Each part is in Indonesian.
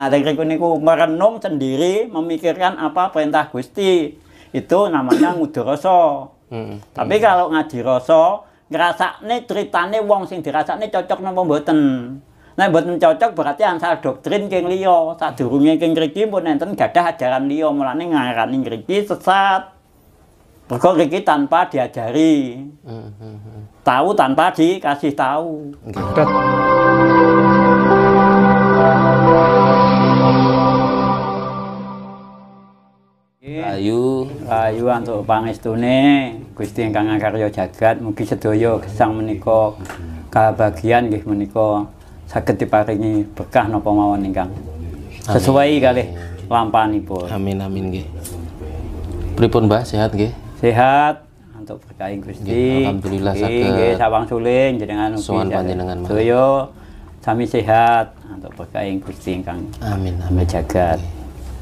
Nah, teknik niku merenung sendiri memikirkan apa perintah Gusti. Itu namanya hmm, ngudoroso. Hmm. Tapi kalau ngaji rasa, ngrasakne critane wong sing dirasakne cocok napa mboten. Nek mboten cocok berarti ansal doktrin keng liya. Sadurunge keng kriki pun enten gadah ajaran liya, mulane ngarani kriki sesat. Pokoke kriki tanpa diajari. Hmm, hmm, tahu tanpa dikasih tahu. Okay. untuk pangestune Gusti Kangang ngakarya jagat mugi sedaya gesang menika kabagian nggih menika saged diparingi berkah napa mawon ingkang sesuai kalih lampahipun. Amin amin nggih. Pripun Mbah sehat nggih? Sehat untuk berkah Gusti. Alhamdulillah saged. Nggih sawang suling jenengan ugi. panjenengan. Sedaya sami sehat untuk berkah Gusti ingkang. Amin amin jagat.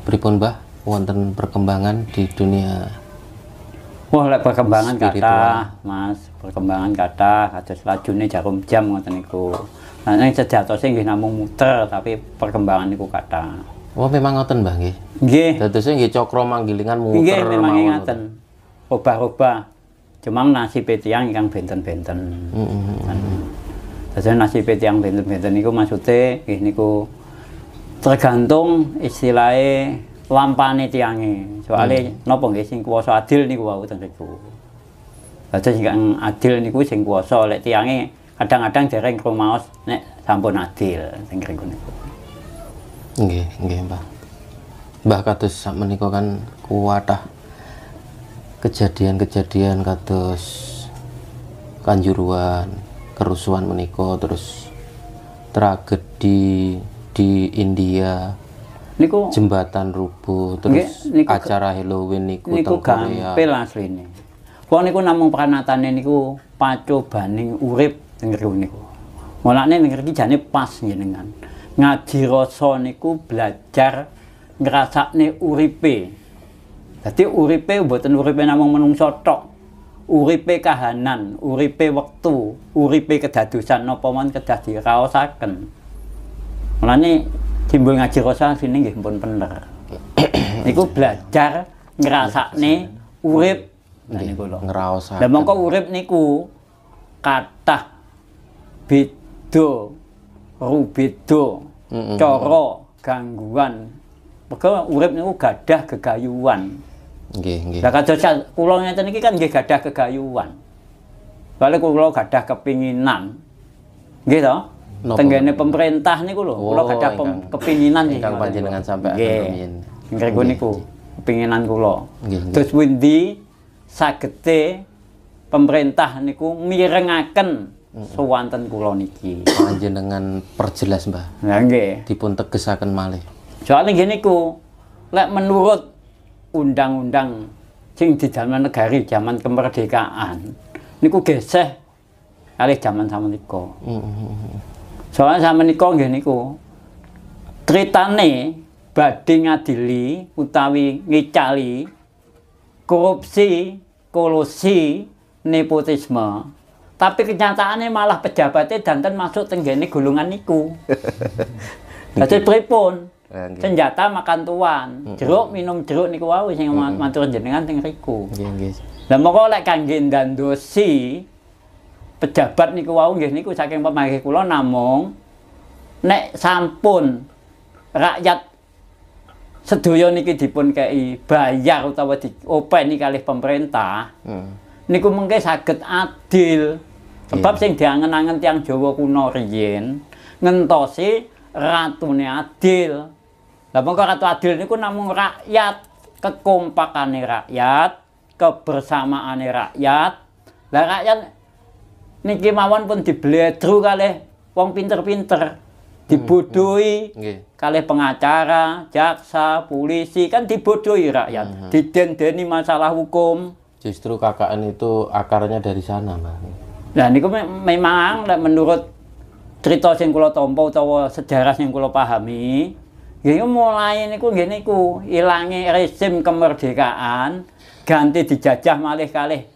Pripun Mbah wonten perkembangan di dunia Wah, lek perkembangan kata, Mas, perkembangan kata kados lajune jarum jam ngoten niku. Nah, nek sejatose nggih namung muter, tapi perkembangan niku kata. Wah, oh, memang ngoten, Mbah nggih. Nggih. Dadosé nggih cakra manggilingan muter. Nggih, memang ngoten. Obah-obah. Cuma nasi petiang yang benten-benten. Heeh. Mm -hmm. Anu. nasi petiang benten-benten niku maksudnya nggih niku tergantung istilahnya lampane tiange. soalnya hmm. nopo nggih sing kuwasa adil niku wau ten niku. aja sing adil niku sing kuwasa lek tiange kadang-kadang dereng rumaos nek sampun adil sing kene niku. Nggih, nggih, Mbah. Mbah kados sak menika kan kuwatah kejadian-kejadian kados kanjuruan, kerusuhan menika terus tragedi di India niku jembatan rubuh terus niku, acara Halloween niku niku gampil ini Wong niku namung pranatane niku pacobaning urip teng niku. Malah nih iki jane pas dengan Ngaji rasa niku belajar nih uripe. jadi uripe buatan uripe namung menung sotok. Uripe kahanan, uripe waktu, uripe no napa man kedah Malah nih Simbol ngaji rosal sini nggih pun bener. Niku belajar ngrasakne urip nah niku lho. Ngraosake. Lah mongko urip niku kathah beda rubeda cara gangguan. Mergo urip niku gadah kegayuan. Nggih, nggih. Lah kados kula ngeten iki kan nggih gadah kegayuan. Balik kula gadah kepinginan. Nggih to? tenggane pemerintah niku lho kula oh, gadah kepinginan iki kang panjenengan sampai amin ngriku niku kepinginan kula terus pundi sagete pemerintah niku mirengaken suwanten kula niki panjenengan perjelas Mbah lha nah, nggih dipun tegesaken malih soalnya gini ku lek menurut undang-undang sing di zaman negari zaman kemerdekaan niku geseh kali zaman sama niko mm -hmm. Soalnya sama niko nggih niku. Tritane badhe ngadili utawi ngicali korupsi, kolusi, nepotisme. Tapi kenyataannya malah pejabatnya danten masuk tenggene gulungan niku. Dadi pripun? Ah, Senjata makan tuan, jeruk minum jeruk niku wae sing matur jenengan teng riku. Nggih nggih. Lah moko lek kangge ndandosi pejabat niku wau nggih niku saking pemangke kula namung nek sampun rakyat sedaya niki dipun kei bayar utawa diopeni kalih pemerintah hmm. niku mengke saged adil sebab yeah. sing diangen-angen tiang Jawa kuno riyen ngentosi ratune adil lah mengko ratu adil niku namung rakyat kekompakane rakyat kebersamaane rakyat lah rakyat niki mawon pun dibledru kali, wong pinter-pinter dibodohi hmm. hmm. kalih pengacara, jaksa, polisi kan dibodohi rakyat. Hmm. Didendeni masalah hukum. Justru KKN itu akarnya dari sana, bang. Nah, niku me memang menurut cerita sing kula tampa utawa sejarah sing kula pahami, ya mulai niku gini, ku ilange rezim kemerdekaan ganti dijajah malih kali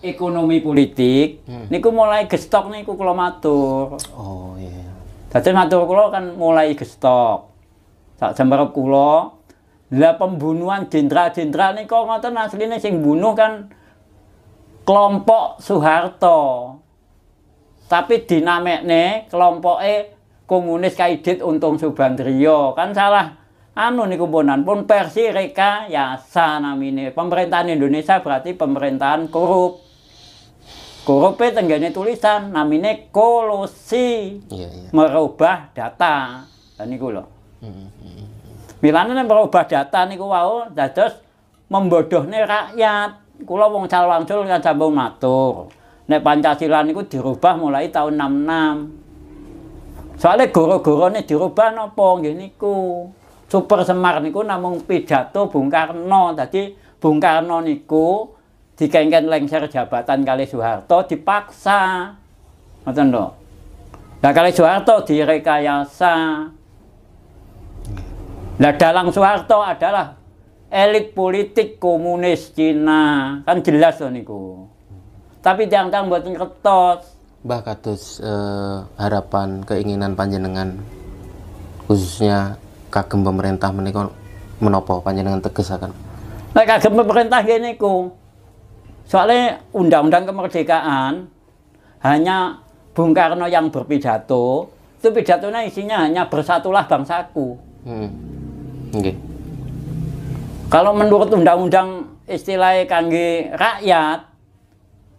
ekonomi politik hmm. niku mulai gestok niku kula matur. Oh iya. Yeah. Dadi matur kula kan mulai gestok. Sak jembar kula lah pembunuhan jenderal-jenderal niku ngoten asline sing bunuh kan kelompok Soeharto. Tapi dinamekne kelompoke komunis Kaidit Untung Subandrio kan salah anu niku ponan pun versi reka ya sana namine pemerintahan Indonesia berarti pemerintahan korup Hurufe tenggene tulisan namine Kolosi Iya, iya. Merubah data. Lah niku lho. Heeh. Mm -hmm. merubah data niku wau dados membodohne rakyat. Kula wong Calwangsul kan jambung matur. Nek Pancasila niku dirubah mulai tahun 66. Soale goro-gorone dirubah napa nggih niku. Super Semar niku namung pidato Bung Karno. Dadi Bung Karno niku dikaitkan lengser jabatan kali Soeharto dipaksa ngoten lho nah kali Soeharto direkayasa nah dalang Soeharto adalah elit politik komunis Cina kan jelas loh niku tapi tiang-tiang buat ketos Mbah Katus eh, harapan keinginan panjenengan khususnya kagem pemerintah menika menopo panjenengan akan nah kagem pemerintah ini ku Soalnya undang-undang kemerdekaan hanya Bung Karno yang berpidato, itu pidatonya isinya hanya bersatulah bangsaku. Hmm. Okay. Kalau menurut undang-undang istilah kangge rakyat,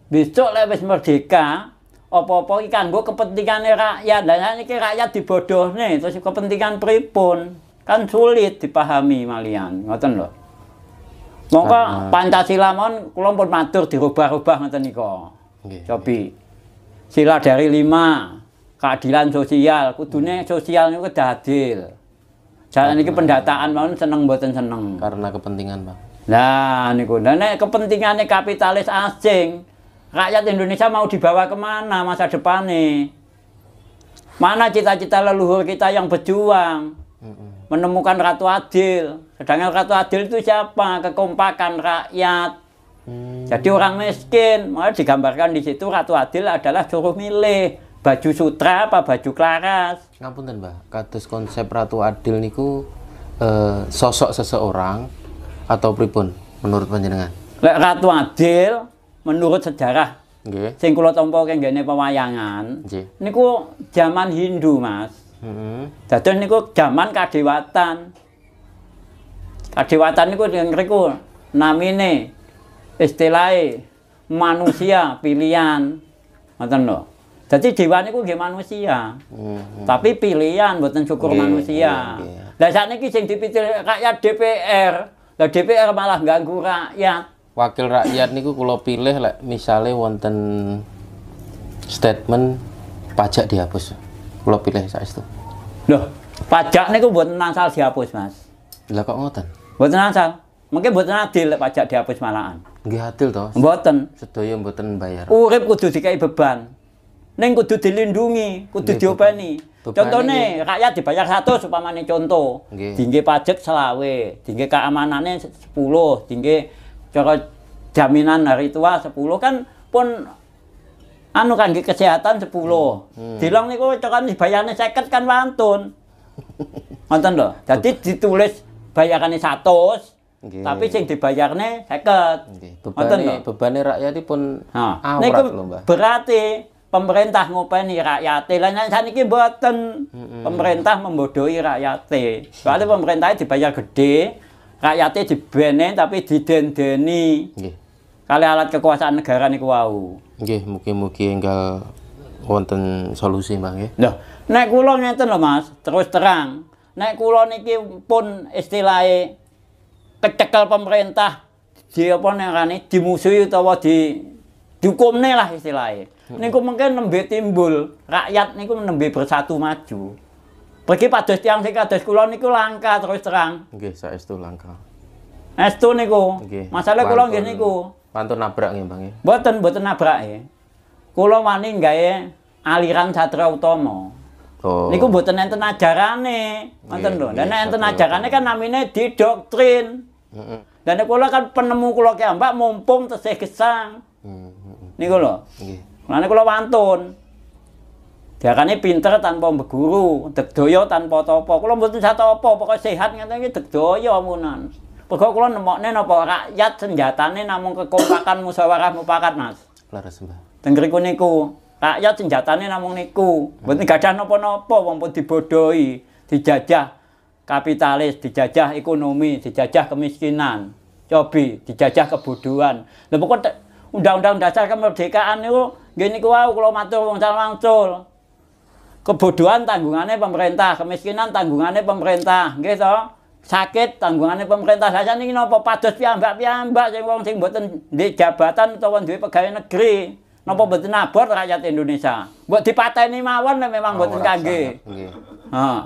besok lewis merdeka, opo-opo ikan gue kepentingannya rakyat, dan ini rakyat dibodoh nih, terus kepentingan pripun, kan sulit dipahami malian, ngoten loh. Mongko ah. Pancasila mon kula pun matur dirubah-rubah ngoten nika. Nggih. Cobi. Sila dari lima keadilan sosial, kudune hmm. sosial niku kudu adil. Jalan iki pendataan mau seneng buatan seneng. Karena kepentingan, Pak. Nah, niku. Nah, nek kepentingannya kapitalis asing, rakyat Indonesia mau dibawa kemana masa depan nih? Mana cita-cita leluhur kita yang berjuang, menemukan ratu adil, Sedangkan ratu adil itu siapa? Kekompakan rakyat. Hmm. Jadi orang miskin, malah digambarkan di situ Ratu Adil adalah suruh milih baju sutra apa baju klaras. Ngapunten, mbak. Kados konsep Ratu Adil niku eh, sosok seseorang atau pripun menurut panjenengan? Lek Ratu Adil menurut sejarah Nggih. Sing kula tampa kengene pewayangan. Nggih. Niku zaman Hindu, Mas. Heeh. Mm -hmm. Dados niku zaman kadewatan itu niku ngriku namine istilahnya manusia pilihan. Ngoten lho. Jadi dewa niku nggih manusia. Hmm. hmm. Tapi pilihan buatan syukur manusia. Lah yeah. sakniki sing dipilih rakyat DPR. Lah DPR malah ganggu rakyat. Wakil rakyat niku kalau pilih lek misale wonten statement pajak dihapus. Kalau pilih itu? Loh, pajak niku buat nasal dihapus, Mas. Lah kok ngoten? Mboten asal. Mungkin mboten adil pajak dihapus malahan. Nggih adil to. Mboten. Sedaya mboten bayar. Urip kudu dikai beban. Ning kudu dilindungi, kudu diopeni. Contohnya rakyat dibayar satu supamane contoh. Tinggi pajak selawe, tinggi keamanannya sepuluh, tinggi cara jaminan hari tua sepuluh kan pun anu kan kesehatan sepuluh. Hmm. Dilong niku cara bayarnya seket kan wantun. Wonten lho. Jadi ditulis bayarane 100 okay. tapi sing dibayarnya 50 nggih bebannya rakyat bebane rakyatipun ha awrat nah, lho Mbah berarti pemerintah ngopeni rakyate lan saniki ini buatan -hmm. pemerintah membodohi rakyat. soalnya pemerintahnya dibayar gede rakyatnya dibene tapi didendeni nggih okay. kali alat kekuasaan negara niku wau nggih mugi-mugi enggal wonten solusi Mbah nggih lho nek kula ngeten lho Mas terus terang nek kula niki pun istilahnya kecekel pemerintah di apa ngarani dimusuhi atau di dihukumne lah istilahnya. Hmm. Niku mungkin nembe timbul rakyat niku nembe bersatu maju. Pergi pada tiang sih kados kula niku langka terus terang. Nggih, saestu langka. Estu niku. Masalah kulon nggih niku. Pantun nabrak nih Bang. Mboten, mboten nabrak Kulon Kula wani ya aliran Satria utomo. Oh. Niku mboten enten ajarane. Ngoten lho. Dan enten ajarane kan namine didoktrin. Heeh. Dan kula kan penemu kula ki Mbak mumpung tesih gesang. Heeh. Niku lho. Nggih. Lan kula wantun. Diakane pinter tanpa beguru, degdoyo tanpa topo. Kula mboten sato apa, pokoke sehat ngene iki degdoyo munan. Pokok kula nemokne napa rakyat senjatane namung kekompakan musyawarah mufakat, Mas. Leres, Mbah. Tenggriku niku. rakyat senjatane namung niku berarti gadah napa-napa wong pun dibodohi dijajah kapitalis dijajah ekonomi dijajah kemiskinan cobi dijajah kebodohan lha pokok undang-undang dasar kemerdekaan niku nggih niku wae kula matur wong calon kebodohan tanggungannya pemerintah kemiskinan tanggungannya pemerintah nggih to sakit tanggungannya pemerintah saja ini nopo padus piambak piambak sing wong sing buatan di jabatan atau di pegawai negeri Nopo mboten nabot rakyat Indonesia? Buat dipateni mawon memang mboten kangge. Nggih. Heeh.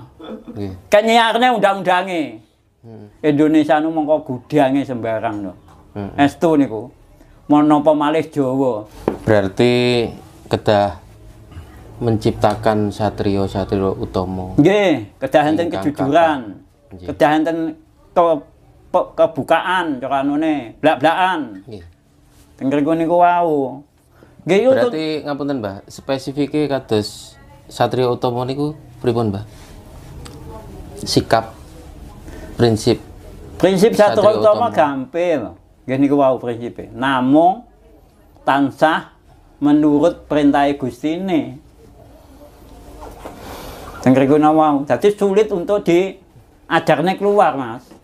Nggih. Kenyiarne undang-undange. Hmm. Indonesia nu mengko gudange sembarang tuh. Hmm. Estu niku. nopo malih Jawa. Berarti kedah menciptakan satrio-satrio utomo. Nggih, kedah enten kejujuran. Kedah enten ke, kebukaan coranune, blak-blakan. Nggih. Tengger niku wow. Nggih iya, Berarti untuk... ngapunten, Mbah. Spesifiknya kados Satrio Utomo niku pripun, Mbah? Sikap prinsip prinsip Satrio Utomo gampil. Gak niku wow prinsipnya. Namun, tansah menurut perintah Gusti ini. Yang kriku wau. Jadi sulit untuk diajarnya keluar, Mas.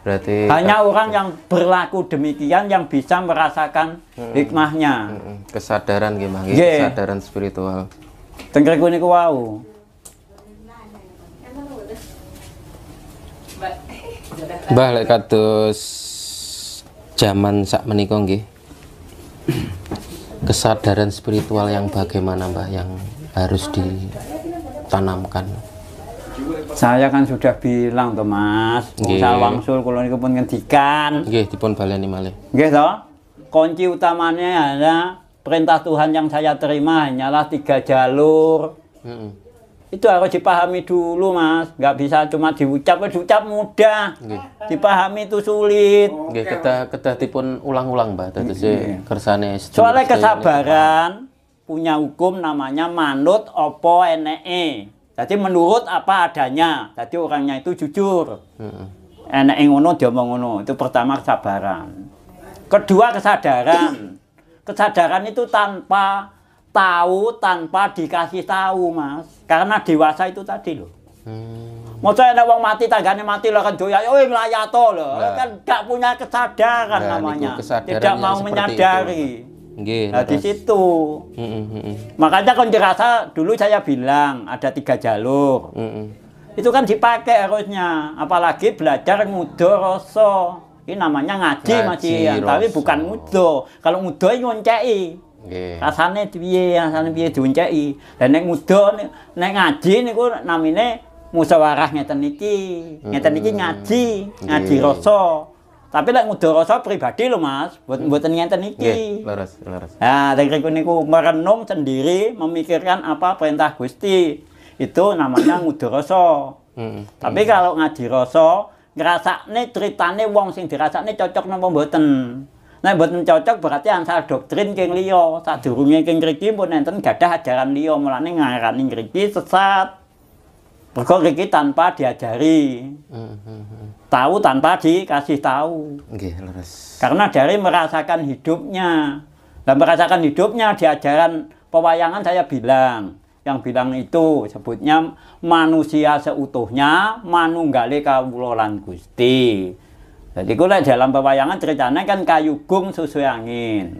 Berarti hanya eh, orang yang berlaku demikian yang bisa merasakan hmm. hikmahnya. Hmm. Kesadaran gimana? Yeah. Kesadaran spiritual. Tengkreku ini wow. Mbah lek kados zaman sak menika nggih. Kesadaran spiritual yang bagaimana Mbah yang harus ditanamkan? Saya kan sudah bilang tuh Mas, saya wangsul kalau ini pun ngendikan. Nggih, dipun baleni malih. oke toh, Kunci utamanya hanya perintah Tuhan yang saya terima hanyalah tiga jalur. Itu harus dipahami dulu, Mas. Nggak bisa cuma diucap, diucap mudah. Dipahami itu sulit. oke kita kita dipun ulang-ulang, Mbak. sih kersane Soalnya kesabaran punya hukum namanya manut opo enee. Jadi menurut apa adanya. Jadi orangnya itu jujur. Hmm. Enak ngono dia mau ngono. Itu pertama kesabaran. Kedua kesadaran. Kesadaran itu tanpa tahu tanpa dikasih tahu mas. Karena dewasa itu tadi loh. Hmm. Mau saya wong mati tangganya mati kan lah kan doya, oi melayato loh, nah. kan gak punya kesadaran nah, namanya, tidak mau menyadari. Nah, di situ. Mm -mm. Makanya kon dulu saya bilang ada tiga jalur. Mm itu kan dipakai harusnya, apalagi belajar mudo rasa. Ini namanya ngaji, ngaji ya. tapi bukan mudo. Kalau mudo ngonceki. Nggih. Rasane piye, rasane piye dionceki. Lah nek mudo nek ngaji niku namine musyawarah ngeten iki. Ngeten iki ngaji, ngaji rasa. Tapi lek ngudara pribadi lo Mas, buat hmm. mboten ngenten iki. Nggih, leres, leres. Nah, dari niku merenung sendiri memikirkan apa perintah Gusti. Itu namanya ngudara hmm, hmm, Tapi hmm. kalau ngaji rasa, nih ceritane, wong sing nih cocok nopo buatan nah, mboten cocok berarti ansal doktrin keng liya. Sadurunge keng mriki pun enten ada ajaran liyo mulane ngarani mriki sesat. Mergo kriki tanpa diajari. Hmm, hmm tahu tanpa dikasih tahu. Okay, Karena dari merasakan hidupnya, dan merasakan hidupnya di ajaran pewayangan saya bilang, yang bilang itu sebutnya manusia seutuhnya manunggali kawulolan gusti. Jadi kula dalam pewayangan ceritanya kan kayu gung susu angin.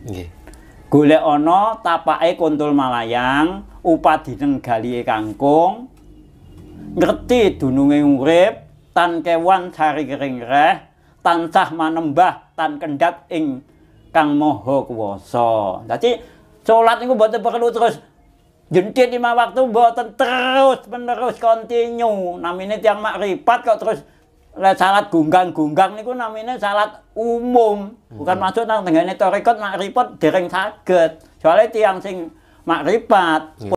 Okay. ono tapake kontul malayang, dineng gali kangkung, ngerti dununge urip, tan kewan sari keringre tan sah nembah, tan kendat ing kang moho kuwasa dadi salat niku mboten perlu terus jentik lima waktu mboten terus menerus kontinu namine tiang makrifat kok terus salat gunggang-gunggang niku namine salat umum bukan hmm. maksud nang tengene torekot makrifat dereng saged soalnya tiang sing makrifat yeah. Hmm.